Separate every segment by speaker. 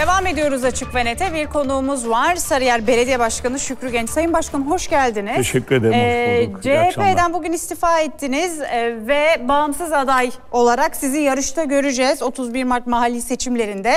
Speaker 1: Devam ediyoruz Açık ve Net'e. Bir konuğumuz var. Sarıyer Belediye Başkanı Şükrü Genç. Sayın Başkanım hoş geldiniz. Teşekkür ederim. Ee, CHP'den bugün istifa ettiniz ee, ve bağımsız aday olarak sizi yarışta göreceğiz. 31 Mart mahalli seçimlerinde.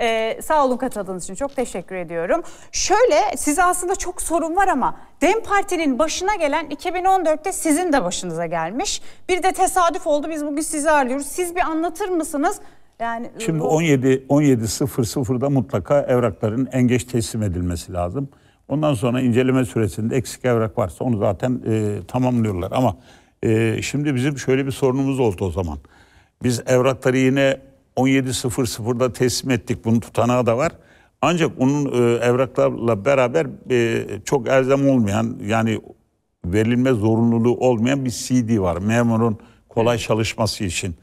Speaker 1: Ee, sağ olun katıldığınız için çok teşekkür ediyorum. Şöyle size aslında çok sorun var ama DEM Parti'nin başına gelen 2014'te sizin de başınıza gelmiş. Bir de tesadüf oldu. Biz bugün sizi arıyoruz. Siz bir anlatır mısınız? Yani e, Şimdi bu...
Speaker 2: 17 17.00'da mutlaka evrakların en geç teslim edilmesi lazım. Ondan sonra inceleme süresinde eksik evrak varsa onu zaten e, tamamlıyorlar ama e, şimdi bizim şöyle bir sorunumuz oldu o zaman. Biz evrakları yine 17.00'da teslim ettik. Bunun tutanağı da var. Ancak onun e, evraklarla beraber e, çok elzem olmayan yani verilme zorunluluğu olmayan bir CD var. Memurun kolay çalışması için.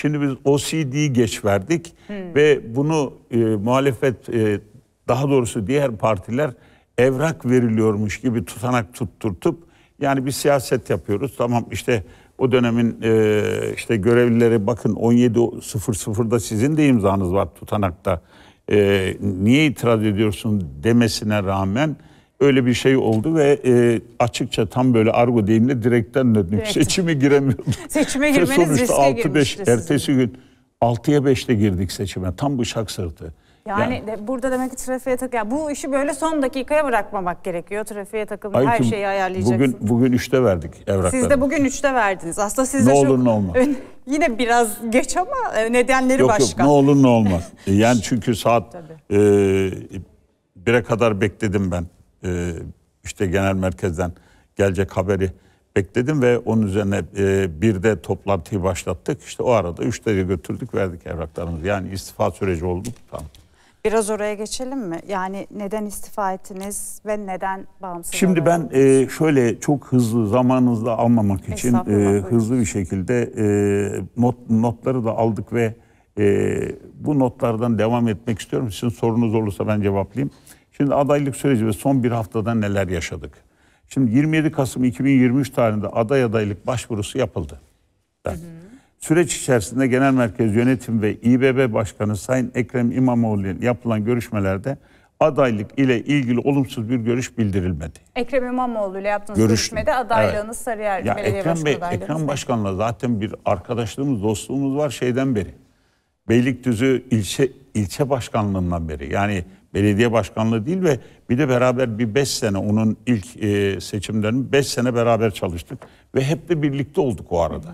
Speaker 2: Şimdi biz OCD'yi geç verdik hmm. ve bunu e, muhalefet e, daha doğrusu diğer partiler evrak veriliyormuş gibi tutanak tutturtup yani bir siyaset yapıyoruz. Tamam işte o dönemin e, işte görevlileri bakın 17.00'da sizin de imzanız var tutanakta. E, niye itiraz ediyorsun demesine rağmen Öyle bir şey oldu ve e, açıkça tam böyle argo deyimle direkten döndük. Direkt. Seçime giremiyorduk. Seçime girmeniz sonuçta riske 6 5 ertesi sizin. gün 6'ya 5'te girdik seçime. Tam bıçak sırtı.
Speaker 1: Yani, yani de, burada demek ki trafiğe tak yani bu işi böyle son dakikaya bırakmamak gerekiyor. Trafiğe takılmak her şeyi ayarlayacaksınız.
Speaker 2: Bugün bugün 3'te verdik evrakları. Siz de
Speaker 1: bugün 3'te verdiniz. Aslında siz ne de olur çok, ne olmaz. yine biraz geç ama e, nedenleri yok, başka. Yok ne
Speaker 2: olur ne olmaz. yani çünkü saat Tabii. e, 1'e kadar bekledim ben e, işte genel merkezden gelecek haberi bekledim ve onun üzerine e, bir de toplantıyı başlattık. İşte o arada üçleri götürdük verdik evraklarımızı. Yani istifa süreci oldu. Tamam.
Speaker 1: Biraz oraya geçelim mi? Yani neden istifa ettiniz ve neden bağımsız
Speaker 2: Şimdi ben e, şöyle çok hızlı zamanınızda almamak için e, hızlı bir şekilde e, not, notları da aldık ve e, bu notlardan devam etmek istiyorum. Sizin sorunuz olursa ben cevaplayayım. Şimdi adaylık süreci ve son bir haftada neler yaşadık? Şimdi 27 Kasım 2023 tarihinde aday adaylık başvurusu yapıldı. Hı hı. Süreç içerisinde Genel Merkez Yönetim ve İBB Başkanı Sayın Ekrem İmamoğlu'nun yapılan görüşmelerde adaylık ile ilgili olumsuz bir görüş bildirilmedi.
Speaker 1: Ekrem İmamoğlu ile yaptığınız Görüştüm. görüşmede adaylığınız evet. Sarıyer ya Belediye Ekrem Bey, Ekrem
Speaker 2: Başkan'la zaten bir arkadaşlığımız, dostluğumuz var şeyden beri. Beylikdüzü ilçe ilçe başkanlığından beri. Yani belediye başkanlığı değil ve bir de beraber bir beş sene onun ilk e, seçimlerinin beş sene beraber çalıştık ve hep de birlikte olduk o arada.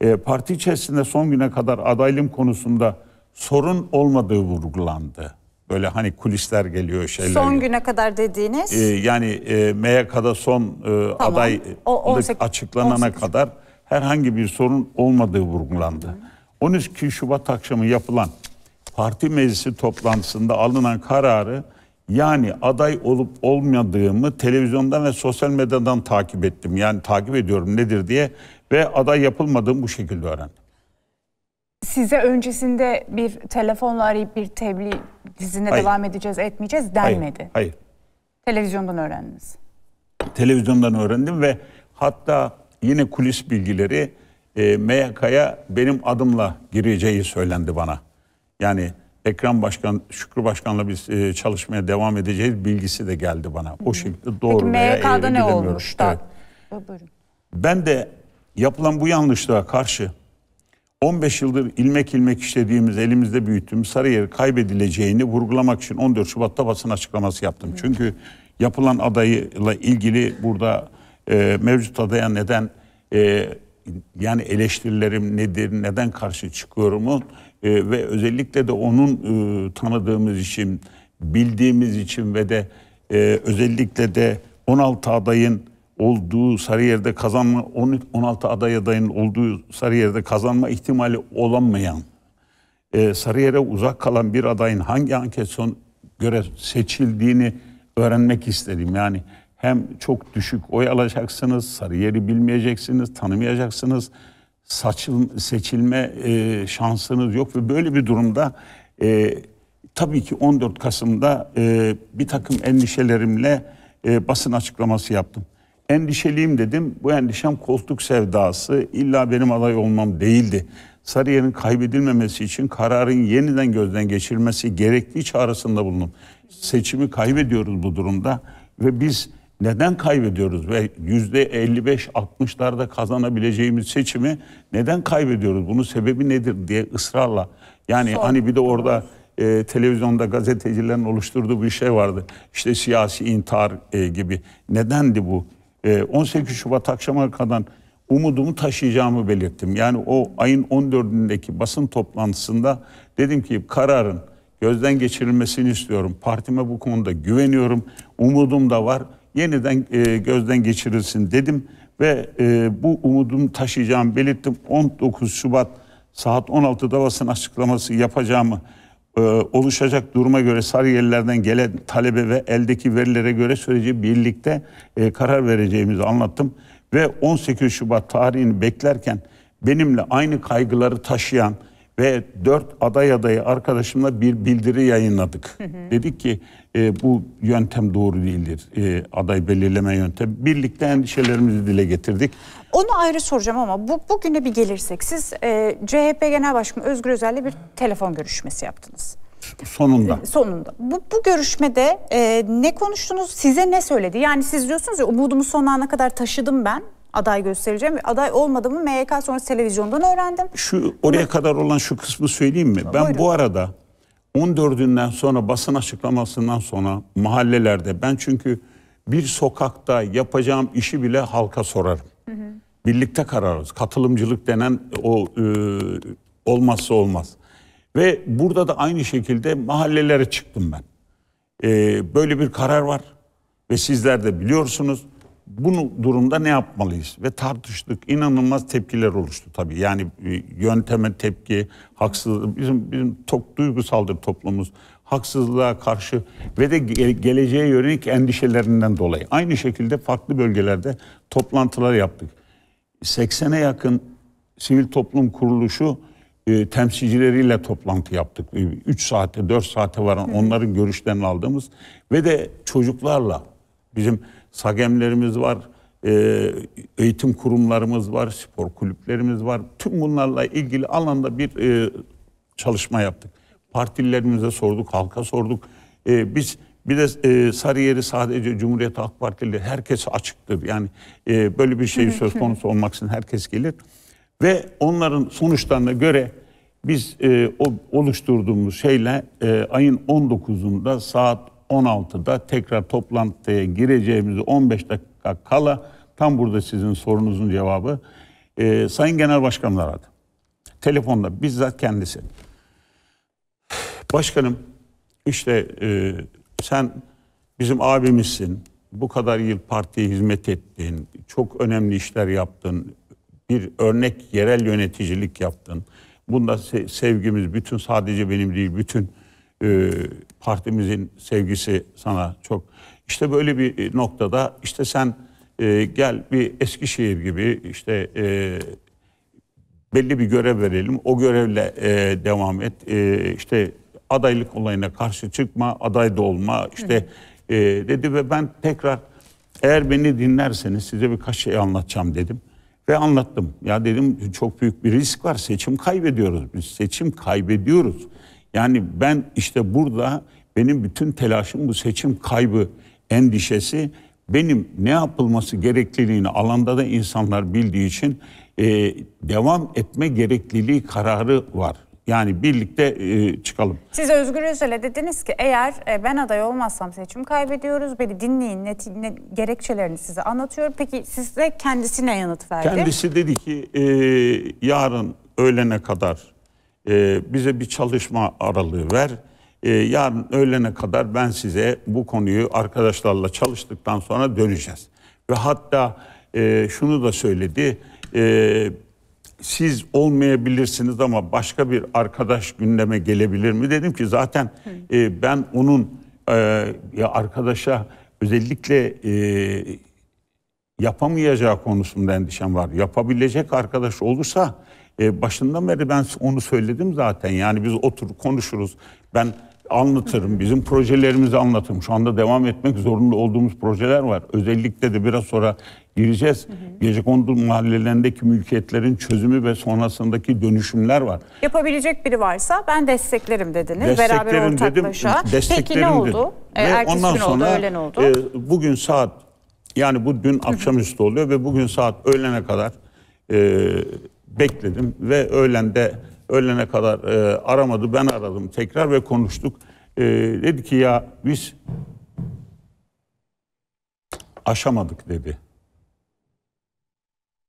Speaker 2: E, parti içerisinde son güne kadar adaylığım konusunda sorun olmadığı vurgulandı. Böyle hani kulisler geliyor şeyler. Son
Speaker 1: güne kadar dediğiniz? E,
Speaker 2: yani e, MYK'da son e, tamam. aday açıklanana 18. kadar herhangi bir sorun olmadığı vurgulandı. Hı. 13 Şubat akşamı yapılan parti meclisi toplantısında alınan kararı yani aday olup olmadığımı televizyondan ve sosyal medyadan takip ettim. Yani takip ediyorum nedir diye ve aday yapılmadığımı bu şekilde öğrendim.
Speaker 1: Size öncesinde bir telefonla arayıp bir tebliğ dizine hayır. devam edeceğiz etmeyeceğiz denmedi. Hayır, hayır. Televizyondan öğrendiniz.
Speaker 2: Televizyondan öğrendim ve hatta yine kulis bilgileri e, MYK'ya benim adımla gireceği söylendi bana. Yani Ekrem Başkan, Şükrü Başkan'la biz e, çalışmaya devam edeceğiz bilgisi de geldi bana. O şekilde doğru Peki, veya MYK'da ne olmuş Evet. Ben de yapılan bu yanlışlığa karşı 15 yıldır ilmek ilmek işlediğimiz, elimizde büyüttüğümüz Sarıyer'i kaybedileceğini vurgulamak için 14 Şubat'ta basın açıklaması yaptım. Hı. Çünkü yapılan adayla ilgili burada e, mevcut adaya neden e, yani eleştirilerim nedir, neden karşı çıkıyorumun e, ve özellikle de onun e, tanıdığımız için, bildiğimiz için ve de e, özellikle de 16 adayın olduğu sarı yerde kazanma 16 aday adayın olduğu sarı yerde kazanma ihtimali olanmayan e, yere uzak kalan bir adayın hangi anket son göre seçildiğini öğrenmek istedim. Yani hem çok düşük oy alacaksınız, sarı yeri bilmeyeceksiniz, tanımayacaksınız saçıl, seçilme e, şansınız yok ve böyle bir durumda e, tabii ki 14 Kasım'da e, bir takım endişelerimle e, basın açıklaması yaptım. Endişeliyim dedim. Bu endişem koltuk sevdası İlla benim aday olmam değildi. Sarıyer'in kaybedilmemesi için kararın yeniden gözden geçirilmesi gerektiği çağrısında bulundum. Seçimi kaybediyoruz bu durumda ve biz neden kaybediyoruz ve yüzde 55-60'larda kazanabileceğimiz seçimi neden kaybediyoruz? Bunun sebebi nedir diye ısrarla. Yani Son. hani bir de orada e, televizyonda gazetecilerin oluşturduğu bir şey vardı. İşte siyasi intihar e, gibi. Nedendi bu? E, 18 Şubat akşama kadar umudumu taşıyacağımı belirttim. Yani o ayın 14'ündeki basın toplantısında dedim ki kararın gözden geçirilmesini istiyorum. Partime bu konuda güveniyorum. Umudum da var yeniden e, gözden geçirilsin dedim ve e, bu umudumu taşıyacağımı belirttim. 19 Şubat saat 16'da basın açıklaması yapacağımı e, oluşacak duruma göre Sarıyerlilerden gelen talebe ve eldeki verilere göre süreci birlikte e, karar vereceğimizi anlattım. Ve 18 Şubat tarihini beklerken benimle aynı kaygıları taşıyan ve dört aday adayı arkadaşımla bir bildiri yayınladık. Hı hı. Dedik ki e, bu yöntem doğru değildir. E, aday belirleme yöntem. Birlikte endişelerimizi dile getirdik.
Speaker 1: Onu ayrı soracağım ama bu bugüne bir gelirsek siz e, CHP Genel Başkanı Özgür Özel'le bir telefon görüşmesi
Speaker 2: yaptınız. Sonunda. E,
Speaker 1: sonunda. Bu, bu görüşmede e, ne konuştunuz? Size ne söyledi? Yani siz diyorsunuz ya umudumu son ana kadar taşıdım ben aday göstereceğim. Aday olmadığımı MYK sonrası televizyondan öğrendim.
Speaker 2: Şu oraya Bunu... kadar olan şu kısmı söyleyeyim mi? Ben Buyurun. bu arada 14'ünden sonra basın açıklamasından sonra mahallelerde ben çünkü bir sokakta yapacağım işi bile halka sorarım. Hı hı. Birlikte kararız. Katılımcılık denen o e, olmazsa olmaz. Ve burada da aynı şekilde mahallelere çıktım ben. E, böyle bir karar var ve sizler de biliyorsunuz bunu durumda ne yapmalıyız? Ve tartıştık. İnanılmaz tepkiler oluştu tabii. Yani e, yönteme tepki, haksızlık. Bizim, bizim çok duygusaldır toplumumuz. Haksızlığa karşı ve de geleceğe yönelik endişelerinden dolayı. Aynı şekilde farklı bölgelerde toplantılar yaptık. 80'e yakın sivil toplum kuruluşu e, temsilcileriyle toplantı yaptık. 3 e, saate 4 saate varan onların görüşlerini aldığımız ve de çocuklarla bizim sagemlerimiz var, e, eğitim kurumlarımız var, spor kulüplerimiz var. Tüm bunlarla ilgili alanda bir e, çalışma yaptık. Partililerimize sorduk, halka sorduk. E, biz bir de e, Sarıyer'i sadece Cumhuriyet Halk Partili herkes açıktır. Yani e, böyle bir şey söz konusu olmak herkes gelir. Ve onların sonuçlarına göre biz e, o oluşturduğumuz şeyle e, ayın 19'unda saat 16'da tekrar toplantıya gireceğimizi 15 dakika kala tam burada sizin sorunuzun cevabı e, Sayın Genel Başkanım aradı. Telefonda bizzat kendisi. Başkanım işte e, sen bizim abimizsin. Bu kadar yıl partiye hizmet ettin. Çok önemli işler yaptın. Bir örnek yerel yöneticilik yaptın. Bunda sevgimiz bütün sadece benim değil bütün e, partimizin sevgisi sana çok. İşte böyle bir noktada işte sen e, gel bir Eskişehir gibi işte e, belli bir görev verelim. O görevle e, devam et. E, işte adaylık olayına karşı çıkma, aday da olma işte e, dedi ve ben tekrar eğer beni dinlerseniz size birkaç şey anlatacağım dedim. Ve anlattım. Ya dedim çok büyük bir risk var. Seçim kaybediyoruz biz. Seçim kaybediyoruz. Yani ben işte burada benim bütün telaşım bu seçim kaybı endişesi benim ne yapılması gerekliliğini alanda da insanlar bildiği için e, devam etme gerekliliği kararı var. Yani birlikte e, çıkalım.
Speaker 1: Siz Özgür Özel'e dediniz ki eğer e, ben aday olmazsam seçim kaybediyoruz. Beni dinleyin net, ne, gerekçelerini size anlatıyor. Peki siz de kendisine yanıt verdi. Kendisi
Speaker 2: dedi ki e, yarın öğlene kadar e, bize bir çalışma aralığı ver. E, yarın öğlene kadar ben size bu konuyu arkadaşlarla çalıştıktan sonra döneceğiz. Ve hatta e, şunu da söyledi. E, siz olmayabilirsiniz ama başka bir arkadaş gündeme gelebilir mi? Dedim ki zaten e, ben onun e, ya arkadaşa özellikle e, yapamayacağı konusunda endişem var. Yapabilecek arkadaş olursa e, başından beri ben onu söyledim zaten. Yani biz otur konuşuruz. Ben anlatırım. Bizim projelerimizi anlatırım. Şu anda devam etmek zorunda olduğumuz projeler var. Özellikle de biraz sonra gireceğiz. Hı hı. mahallelerindeki mülkiyetlerin çözümü ve sonrasındaki dönüşümler var.
Speaker 1: Yapabilecek biri varsa ben desteklerim dediniz. Desteklerim Beraber ortaklaşa. Dedim, desteklerim Peki ne oldu? Dedim. ertesi ondan gün sonra, oldu, öğlen oldu. E,
Speaker 2: bugün saat yani bu dün akşamüstü oluyor ve bugün saat öğlene kadar e, bekledim ve öğlende öğlene kadar e, aramadı. Ben aradım tekrar ve konuştuk. E, dedi ki ya biz aşamadık dedi.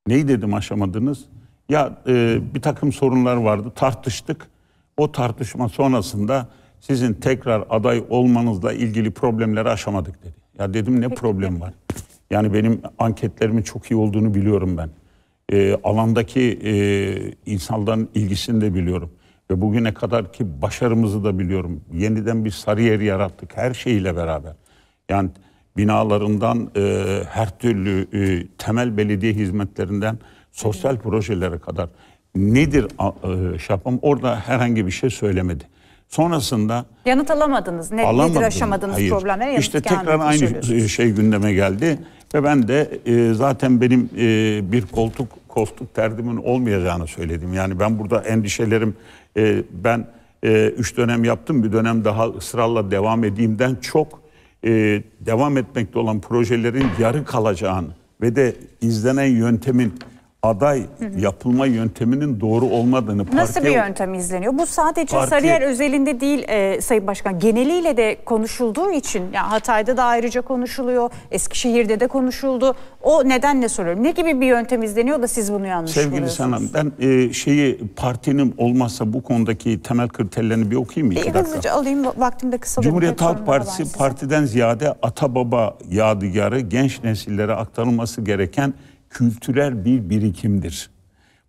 Speaker 2: Neyi dedim aşamadınız? Ya e, bir takım sorunlar vardı tartıştık. O tartışma sonrasında sizin tekrar aday olmanızla ilgili problemleri aşamadık dedi. Ya dedim ne problem var? Yani benim anketlerimin çok iyi olduğunu biliyorum ben e, alandaki e, insanların ilgisini de biliyorum. Ve bugüne kadar ki başarımızı da biliyorum. Yeniden bir Sarıyer yarattık her şeyiyle beraber. Yani binalarından e, her türlü e, temel belediye hizmetlerinden sosyal projelere kadar nedir e, Şapam orada herhangi bir şey söylemedi. Sonrasında
Speaker 1: yanıt alamadınız. Ne, alamadım. nedir aşamadığınız Hayır. problemlere yanıt İşte tekrar aynı
Speaker 2: şey gündeme geldi ve ben de e, zaten benim e, bir koltuk koltuk terdimin olmayacağını söyledim. Yani ben burada endişelerim e, ben e, üç dönem yaptım bir dönem daha ısrarla devam edeyimden çok e, devam etmekte olan projelerin yarı kalacağını ve de izlenen yöntemin aday yapılma yönteminin doğru olmadığını parti... Nasıl bir yöntem
Speaker 1: izleniyor? Bu sadece parti, Sarıyer özelinde değil e, Sayın Başkan. Geneliyle de konuşulduğu için yani Hatay'da da ayrıca konuşuluyor. Eskişehir'de de konuşuldu. O nedenle soruyorum. Ne gibi bir yöntem izleniyor da siz bunu yanlış Sevgili buluyorsunuz?
Speaker 2: Sevgili Sanam ben e, şeyi partinin olmazsa bu konudaki temel kriterlerini bir okuyayım mı? Bir e, hızlıca
Speaker 1: alayım vaktim de kısalıyor. Cumhuriyet Halk Partisi
Speaker 2: partiden ziyade ata baba yadigarı genç nesillere aktarılması gereken kültürel bir birikimdir.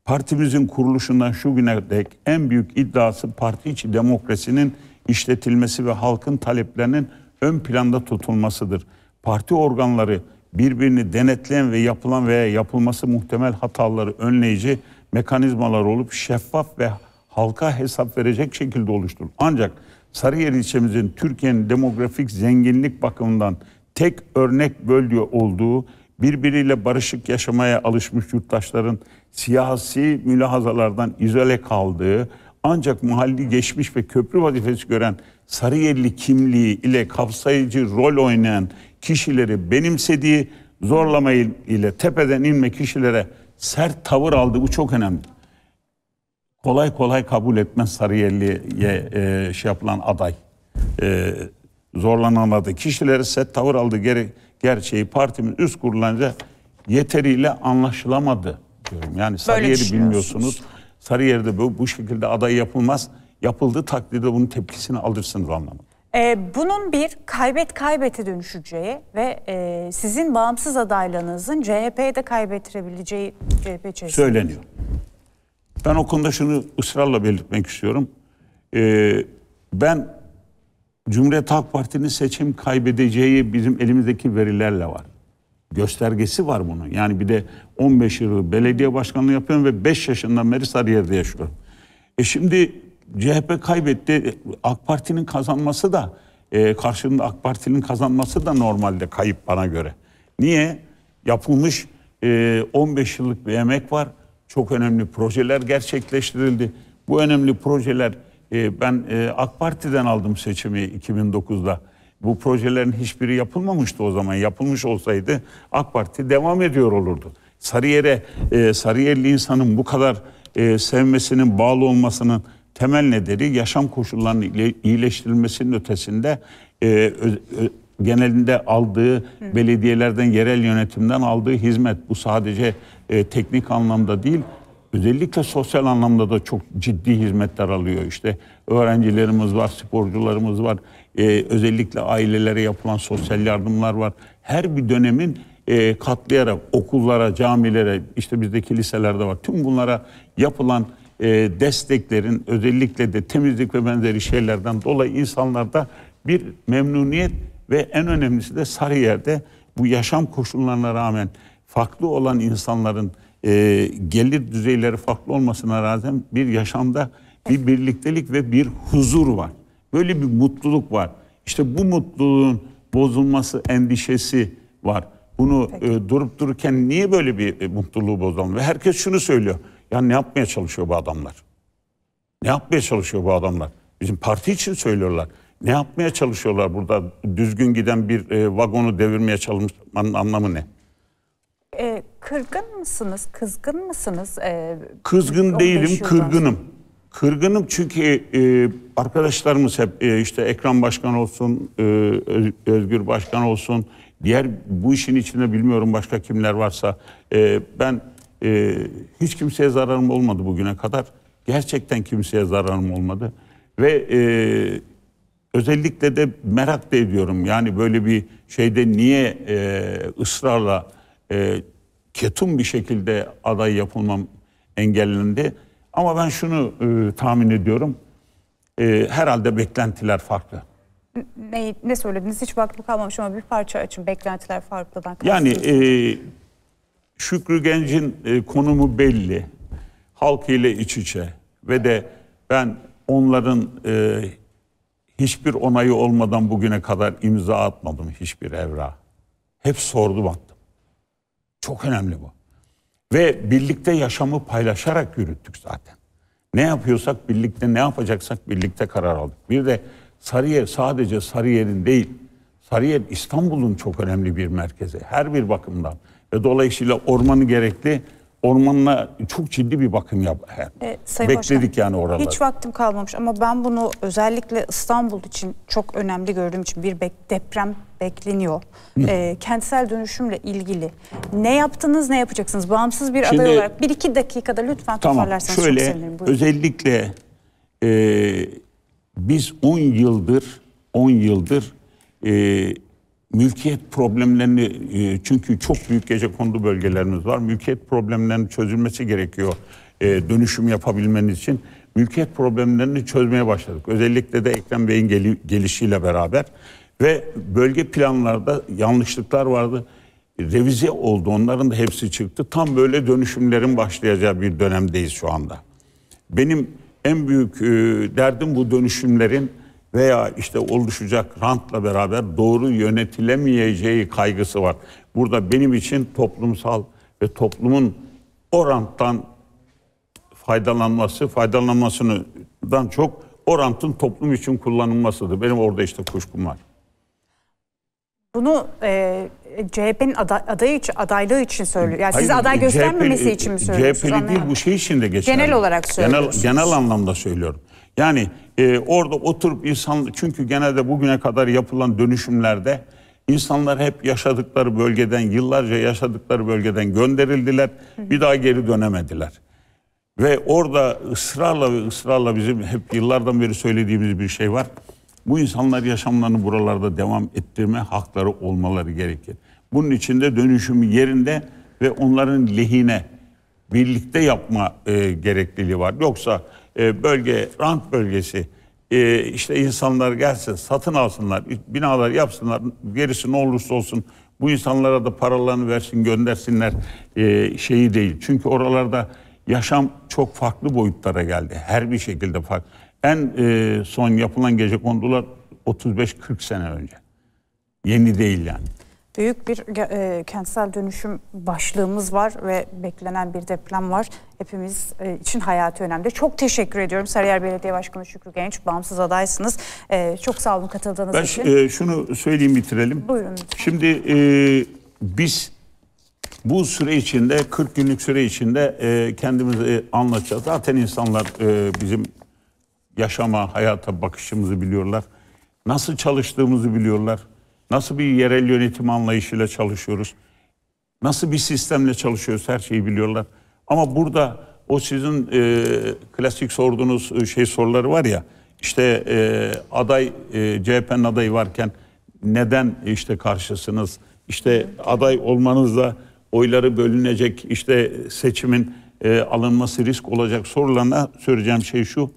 Speaker 2: Partimizin kuruluşundan şu güne dek en büyük iddiası parti içi demokrasinin işletilmesi ve halkın taleplerinin ön planda tutulmasıdır. Parti organları birbirini denetleyen ve yapılan veya yapılması muhtemel hataları önleyici mekanizmalar olup şeffaf ve halka hesap verecek şekilde oluşturulur. Ancak Sarıyer ilçemizin Türkiye'nin demografik zenginlik bakımından tek örnek bölge olduğu birbiriyle barışık yaşamaya alışmış yurttaşların siyasi mülahazalardan izole kaldığı, ancak mahalli geçmiş ve köprü vazifesi gören Sarıyerli kimliği ile kapsayıcı rol oynayan kişileri benimsediği, zorlama ile tepeden inme kişilere sert tavır aldı. bu çok önemli. Kolay kolay kabul etmez Sarıyerli'ye e, şey yapılan aday. E, zorlanan aday. sert tavır aldı gerek gerçeği partimin üst kurulunca yeteriyle anlaşılamadı diyorum. Yani Sarıyer'i bilmiyorsunuz. Sarıyer'de bu, bu şekilde aday yapılmaz. Yapıldığı takdirde bunun tepkisini alırsınız anlamında.
Speaker 1: Ee, bunun bir kaybet kaybete dönüşeceği ve e, sizin bağımsız adaylığınızın CHP'ye de kaybettirebileceği CHP içerisinde. Söyleniyor.
Speaker 2: Ben o konuda şunu ısrarla belirtmek istiyorum. Ee, ben Cumhuriyet Halk Partisi'nin seçim kaybedeceği bizim elimizdeki verilerle var. Göstergesi var bunun. Yani bir de 15 yıl belediye başkanlığı yapıyorum ve 5 yaşından beri Sarıyer'de yaşıyorum. E şimdi CHP kaybetti. E, AK Parti'nin kazanması da e, karşılığında AK Parti'nin kazanması da normalde kayıp bana göre. Niye? Yapılmış e, 15 yıllık bir emek var. Çok önemli projeler gerçekleştirildi. Bu önemli projeler ee, ben e, AK Parti'den aldım seçimi 2009'da. Bu projelerin hiçbiri yapılmamıştı o zaman. Yapılmış olsaydı AK Parti devam ediyor olurdu. Sarıyer'e, e, Sarıyerli insanın bu kadar e, sevmesinin, bağlı olmasının temel nedeni yaşam koşullarının iyileştirilmesinin ötesinde e, genelinde aldığı belediyelerden, yerel yönetimden aldığı hizmet. Bu sadece teknik anlamda değil, özellikle sosyal anlamda da çok ciddi hizmetler alıyor. işte öğrencilerimiz var, sporcularımız var. Ee, özellikle ailelere yapılan sosyal yardımlar var. Her bir dönemin e, katlayarak okullara, camilere, işte bizdeki liselerde var. Tüm bunlara yapılan e, desteklerin özellikle de temizlik ve benzeri şeylerden dolayı insanlarda bir memnuniyet ve en önemlisi de Sarıyer'de bu yaşam koşullarına rağmen farklı olan insanların e, gelir düzeyleri farklı olmasına rağmen bir yaşamda bir birliktelik ve bir huzur var. Böyle bir mutluluk var. İşte bu mutluluğun bozulması endişesi var. Bunu e, durup dururken niye böyle bir e, mutluluğu bozalım? Ve herkes şunu söylüyor. Ya ne yapmaya çalışıyor bu adamlar? Ne yapmaya çalışıyor bu adamlar? Bizim parti için söylüyorlar. Ne yapmaya çalışıyorlar burada? Düzgün giden bir e, vagonu devirmeye çalışmanın anlamı ne?
Speaker 1: Kırgın mısınız? Kızgın mısınız? Ee,
Speaker 2: Kızgın değilim, kırgınım. Kırgınım çünkü e, arkadaşlarımız hep e, işte ekran Başkan olsun, e, Özgür Başkan olsun, diğer bu işin içinde bilmiyorum başka kimler varsa. E, ben e, hiç kimseye zararım olmadı bugüne kadar. Gerçekten kimseye zararım olmadı. Ve e, özellikle de merak da ediyorum. Yani böyle bir şeyde niye e, ısrarla e, ketum bir şekilde aday yapılmam engellendi. Ama ben şunu e, tahmin ediyorum. E, herhalde beklentiler farklı.
Speaker 1: Ne, ne söylediniz hiç vaktim kalmamış ama bir parça açın beklentiler farklıdan.
Speaker 2: Yani e, Şükrü Genç'in e, konumu belli. Halk ile iç içe ve de ben onların e, hiçbir onayı olmadan bugüne kadar imza atmadım hiçbir evra. Hep sordu hatta. Çok önemli bu. Ve birlikte yaşamı paylaşarak yürüttük zaten. Ne yapıyorsak birlikte, ne yapacaksak birlikte karar aldık. Bir de Sarıyer sadece Sarıyer'in değil, Sarıyer İstanbul'un çok önemli bir merkezi. Her bir bakımdan ve dolayısıyla ormanı gerekli ormanına çok ciddi bir bakım yap.
Speaker 1: E, Bekledik Başkan, yani oraları. Hiç vaktim kalmamış ama ben bunu özellikle İstanbul için çok önemli gördüğüm için bir bek deprem bekleniyor. e, kentsel dönüşümle ilgili. Ne yaptınız ne yapacaksınız? Bağımsız bir Şimdi, aday olarak bir iki dakikada lütfen tamam, toparlarsanız şöyle, çok sevinirim. Buyurun.
Speaker 2: Özellikle e, biz 10 yıldır 10 yıldır e, mülkiyet problemlerini e, çünkü çok büyük gece kondu bölgelerimiz var. Mülkiyet problemlerinin çözülmesi gerekiyor e, dönüşüm yapabilmeniz için. Mülkiyet problemlerini çözmeye başladık. Özellikle de Ekrem Bey'in gelişiyle beraber ve bölge planlarda yanlışlıklar vardı. Revize oldu onların da hepsi çıktı. Tam böyle dönüşümlerin başlayacağı bir dönemdeyiz şu anda. Benim en büyük e, derdim bu dönüşümlerin veya işte oluşacak rantla beraber doğru yönetilemeyeceği kaygısı var. Burada benim için toplumsal ve toplumun o ranttan faydalanması, faydalanmasından çok o rantın toplum için kullanılmasıdır. Benim orada işte kuşkum var.
Speaker 1: Bunu e, CHP'nin aday, adayı için, adaylığı için söylüyor. Yani Hayır, siz aday göstermemesi CHP, için mi söylüyorsunuz? CHP'li değil bu
Speaker 2: şey için de geçerli. Genel olarak söylüyorsunuz. Genel, genel anlamda söylüyorum. Yani e, orada oturup insan çünkü genelde bugüne kadar yapılan dönüşümlerde insanlar hep yaşadıkları bölgeden yıllarca yaşadıkları bölgeden gönderildiler. Bir daha geri dönemediler. Ve orada ısrarla ve ısrarla bizim hep yıllardan beri söylediğimiz bir şey var. Bu insanlar yaşamlarını buralarda devam ettirme hakları olmaları gerekir. Bunun için de dönüşüm yerinde ve onların lehine birlikte yapma e, gerekliliği var. Yoksa ee, bölge, rant bölgesi e, işte insanlar gelsin, satın alsınlar, binalar yapsınlar, gerisi ne olursa olsun bu insanlara da paralarını versin, göndersinler e, şeyi değil. Çünkü oralarda yaşam çok farklı boyutlara geldi. Her bir şekilde farklı. En e, son yapılan gece kondular 35-40 sene önce. Yeni değil yani
Speaker 1: büyük bir e, kentsel dönüşüm başlığımız var ve beklenen bir deprem var. Hepimiz e, için hayatı önemli. Çok teşekkür ediyorum Sarıyer Belediye Başkanı Şükrü Genç. Bağımsız adaysınız. E, çok sağ olun katıldığınız ben, için. Ben
Speaker 2: şunu söyleyeyim bitirelim. Buyurun. Lütfen. Şimdi e, biz bu süre içinde 40 günlük süre içinde e, kendimizi e, anlatacağız. Zaten insanlar e, bizim yaşama, hayata bakışımızı biliyorlar. Nasıl çalıştığımızı biliyorlar. Nasıl bir yerel yönetim anlayışıyla çalışıyoruz? Nasıl bir sistemle çalışıyoruz? Her şeyi biliyorlar. Ama burada o sizin e, klasik sorduğunuz e, şey soruları var ya. İşte e, aday e, CHP'nin adayı varken neden işte karşısınız? İşte aday olmanızla oyları bölünecek işte seçimin e, alınması risk olacak sorularına söyleyeceğim şey şu.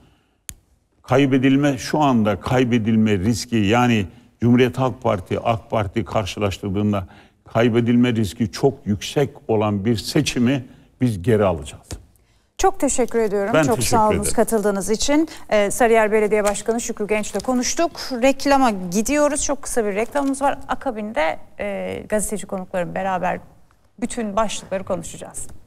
Speaker 2: Kaybedilme şu anda kaybedilme riski yani Cumhuriyet Halk Parti, AK Parti karşılaştırdığında kaybedilme riski çok yüksek olan bir seçimi biz geri alacağız.
Speaker 1: Çok teşekkür ediyorum. Ben Çok teşekkür sağ olunuz katıldığınız için. Ee, Sarıyer Belediye Başkanı Şükrü Genç'le konuştuk. Reklama gidiyoruz. Çok kısa bir reklamımız var. Akabinde e, gazeteci konuklarım beraber bütün başlıkları konuşacağız.